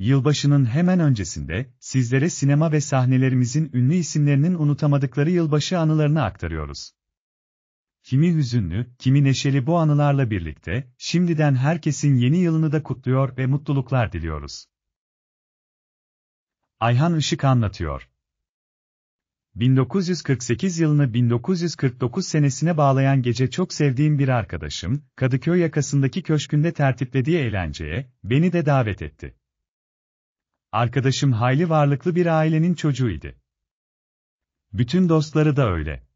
Yılbaşının hemen öncesinde, sizlere sinema ve sahnelerimizin ünlü isimlerinin unutamadıkları yılbaşı anılarını aktarıyoruz. Kimi hüzünlü, kimi neşeli bu anılarla birlikte, şimdiden herkesin yeni yılını da kutluyor ve mutluluklar diliyoruz. Ayhan Işık anlatıyor. 1948 yılını 1949 senesine bağlayan gece çok sevdiğim bir arkadaşım, Kadıköy yakasındaki köşkünde tertiplediği eğlenceye, beni de davet etti. Arkadaşım hayli varlıklı bir ailenin çocuğuydu. Bütün dostları da öyle.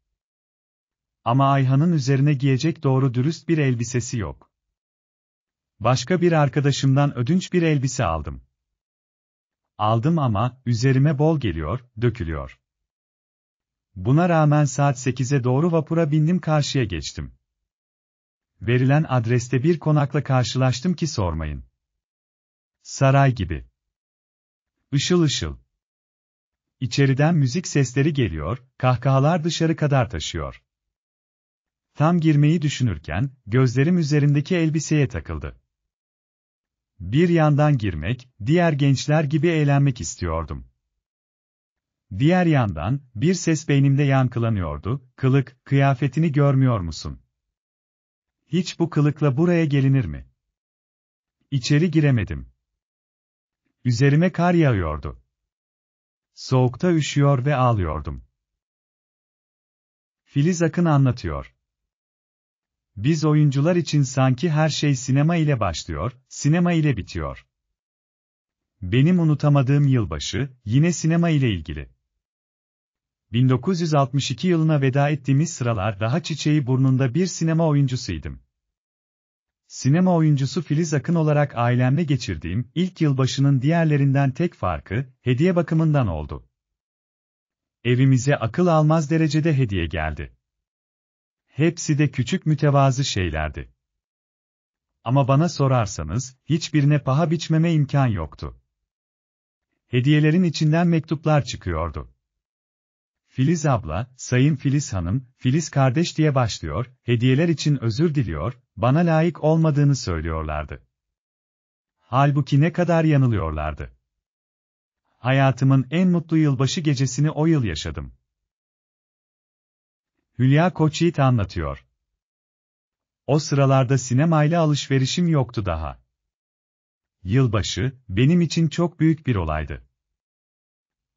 Ama Ayhan'ın üzerine giyecek doğru dürüst bir elbisesi yok. Başka bir arkadaşımdan ödünç bir elbise aldım. Aldım ama üzerime bol geliyor, dökülüyor. Buna rağmen saat 8'e doğru vapura bindim karşıya geçtim. Verilen adreste bir konakla karşılaştım ki sormayın. Saray gibi. Işıl ışıl. İçeriden müzik sesleri geliyor, kahkahalar dışarı kadar taşıyor. Tam girmeyi düşünürken, gözlerim üzerindeki elbiseye takıldı. Bir yandan girmek, diğer gençler gibi eğlenmek istiyordum. Diğer yandan, bir ses beynimde yankılanıyordu, kılık, kıyafetini görmüyor musun? Hiç bu kılıkla buraya gelinir mi? İçeri giremedim. Üzerime kar yağıyordu. Soğukta üşüyor ve ağlıyordum. Filiz Akın anlatıyor. Biz oyuncular için sanki her şey sinema ile başlıyor, sinema ile bitiyor. Benim unutamadığım yılbaşı, yine sinema ile ilgili. 1962 yılına veda ettiğimiz sıralar daha çiçeği burnunda bir sinema oyuncusuydum. Sinema oyuncusu Filiz Akın olarak ailemle geçirdiğim ilk yılbaşının diğerlerinden tek farkı, hediye bakımından oldu. Evimize akıl almaz derecede hediye geldi. Hepsi de küçük mütevazı şeylerdi. Ama bana sorarsanız, hiçbirine paha biçmeme imkan yoktu. Hediyelerin içinden mektuplar çıkıyordu. Filiz abla, Sayın Filiz hanım, Filiz kardeş diye başlıyor, hediyeler için özür diliyor, bana layık olmadığını söylüyorlardı. Halbuki ne kadar yanılıyorlardı. Hayatımın en mutlu yılbaşı gecesini o yıl yaşadım. Hülya Koçyiğit anlatıyor. O sıralarda sinemayla alışverişim yoktu daha. Yılbaşı, benim için çok büyük bir olaydı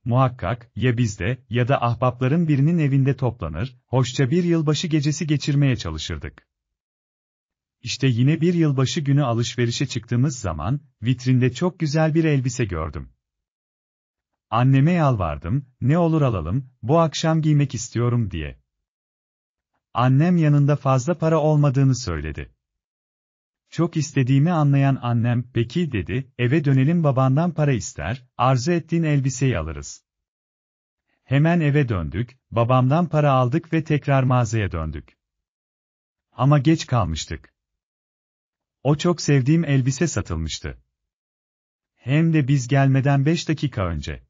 muhakkak, ya bizde, ya da ahbapların birinin evinde toplanır, hoşça bir yılbaşı gecesi geçirmeye çalışırdık. İşte yine bir yılbaşı günü alışverişe çıktığımız zaman, vitrinde çok güzel bir elbise gördüm. Anneme yalvardım, ne olur alalım, bu akşam giymek istiyorum diye. Annem yanında fazla para olmadığını söyledi. Çok istediğimi anlayan annem, peki dedi, eve dönelim babandan para ister, arzu ettiğin elbiseyi alırız. Hemen eve döndük, babamdan para aldık ve tekrar mağazaya döndük. Ama geç kalmıştık. O çok sevdiğim elbise satılmıştı. Hem de biz gelmeden beş dakika önce.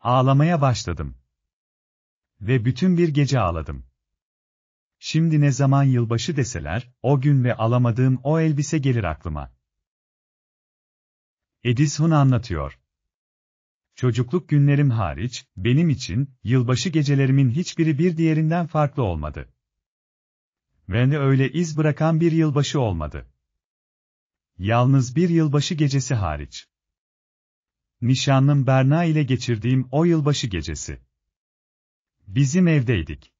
Ağlamaya başladım. Ve bütün bir gece ağladım. Şimdi ne zaman yılbaşı deseler, o gün ve alamadığım o elbise gelir aklıma. Edison anlatıyor. Çocukluk günlerim hariç, benim için, yılbaşı gecelerimin hiçbiri bir diğerinden farklı olmadı. Beni öyle iz bırakan bir yılbaşı olmadı. Yalnız bir yılbaşı gecesi hariç. Nişanlım Berna ile geçirdiğim o yılbaşı gecesi. Bizim evdeydik.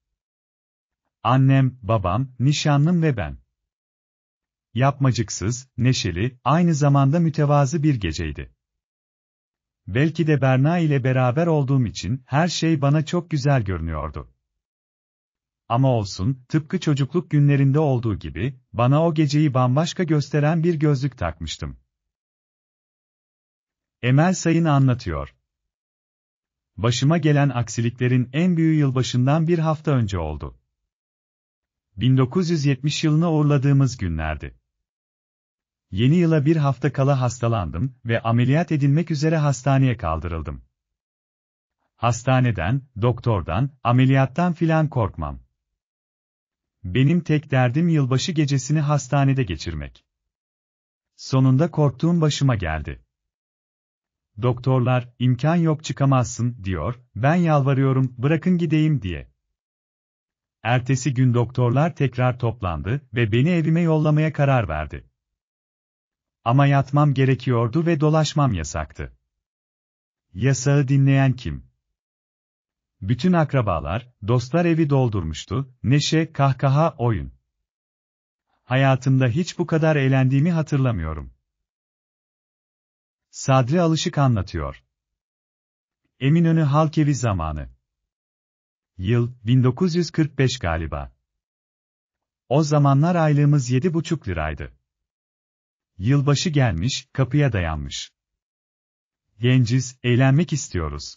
Annem, babam, nişanlım ve ben. Yapmacıksız, neşeli, aynı zamanda mütevazı bir geceydi. Belki de Berna ile beraber olduğum için her şey bana çok güzel görünüyordu. Ama olsun, tıpkı çocukluk günlerinde olduğu gibi, bana o geceyi bambaşka gösteren bir gözlük takmıştım. Emel Sayın anlatıyor. Başıma gelen aksiliklerin en büyüğü yılbaşından bir hafta önce oldu. 1970 yılına uğurladığımız günlerdi. Yeni yıla bir hafta kala hastalandım ve ameliyat edilmek üzere hastaneye kaldırıldım. Hastaneden, doktordan, ameliyattan filan korkmam. Benim tek derdim yılbaşı gecesini hastanede geçirmek. Sonunda korktuğum başıma geldi. Doktorlar, imkan yok çıkamazsın, diyor, ben yalvarıyorum, bırakın gideyim diye. Ertesi gün doktorlar tekrar toplandı ve beni evime yollamaya karar verdi. Ama yatmam gerekiyordu ve dolaşmam yasaktı. Yasağı dinleyen kim? Bütün akrabalar, dostlar evi doldurmuştu, neşe, kahkaha, oyun. Hayatımda hiç bu kadar eğlendiğimi hatırlamıyorum. Sadri Alışık anlatıyor. Eminönü Halkevi zamanı. Yıl, 1945 galiba. O zamanlar aylığımız 7,5 liraydı. Yılbaşı gelmiş, kapıya dayanmış. Genciz, eğlenmek istiyoruz.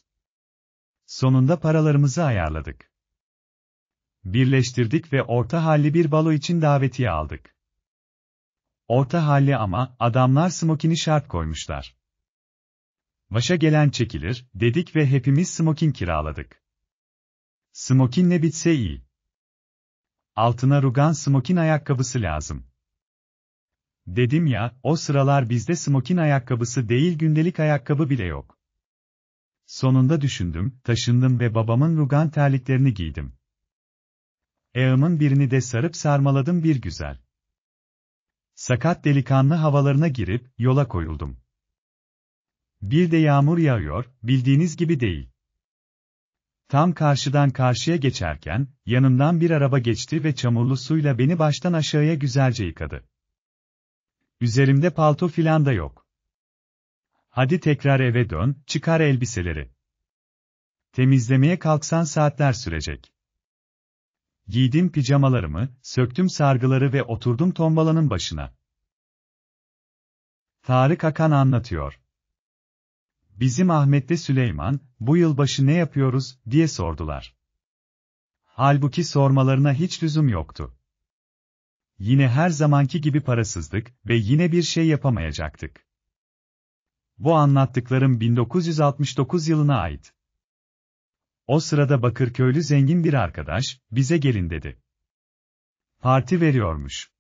Sonunda paralarımızı ayarladık. Birleştirdik ve orta halli bir balo için davetiye aldık. Orta halli ama adamlar smokini şart koymuşlar. Başa gelen çekilir, dedik ve hepimiz smokin kiraladık. Smokinle bitse iyi. Altına rugan smokin ayakkabısı lazım. Dedim ya, o sıralar bizde smokin ayakkabısı değil gündelik ayakkabı bile yok. Sonunda düşündüm, taşındım ve babamın rugan terliklerini giydim. Eğımın birini de sarıp sarmaladım bir güzel. Sakat delikanlı havalarına girip, yola koyuldum. Bir de yağmur yağıyor, bildiğiniz gibi değil. Tam karşıdan karşıya geçerken, yanımdan bir araba geçti ve çamurlu suyla beni baştan aşağıya güzelce yıkadı. Üzerimde palto filan da yok. Hadi tekrar eve dön, çıkar elbiseleri. Temizlemeye kalksan saatler sürecek. Giydim pijamalarımı, söktüm sargıları ve oturdum tombalanın başına. Tarık Akan anlatıyor bizim Ahmet'le Süleyman, bu yılbaşı ne yapıyoruz, diye sordular. Halbuki sormalarına hiç lüzum yoktu. Yine her zamanki gibi parasızdık ve yine bir şey yapamayacaktık. Bu anlattıklarım 1969 yılına ait. O sırada Bakırköylü zengin bir arkadaş, bize gelin dedi. Parti veriyormuş.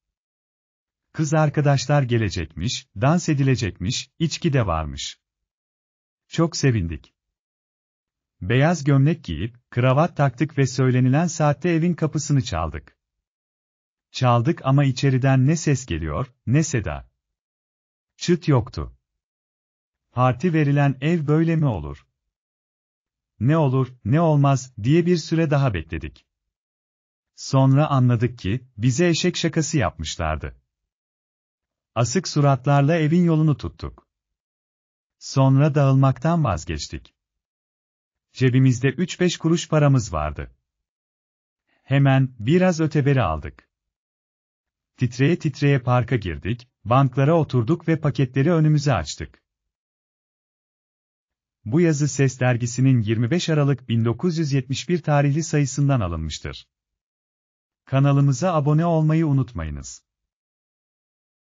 Kız arkadaşlar gelecekmiş, dans edilecekmiş, içki de varmış. Çok sevindik. Beyaz gömlek giyip, kravat taktık ve söylenilen saatte evin kapısını çaldık. Çaldık ama içeriden ne ses geliyor, ne seda. Çıt yoktu. Parti verilen ev böyle mi olur? Ne olur, ne olmaz diye bir süre daha bekledik. Sonra anladık ki, bize eşek şakası yapmışlardı. Asık suratlarla evin yolunu tuttuk. Sonra dağılmaktan vazgeçtik. Cebimizde 3-5 kuruş paramız vardı. Hemen biraz öteberi aldık. Titreye titreye parka girdik, banklara oturduk ve paketleri önümüze açtık. Bu yazı Ses dergisinin 25 Aralık 1971 tarihli sayısından alınmıştır. Kanalımıza abone olmayı unutmayınız.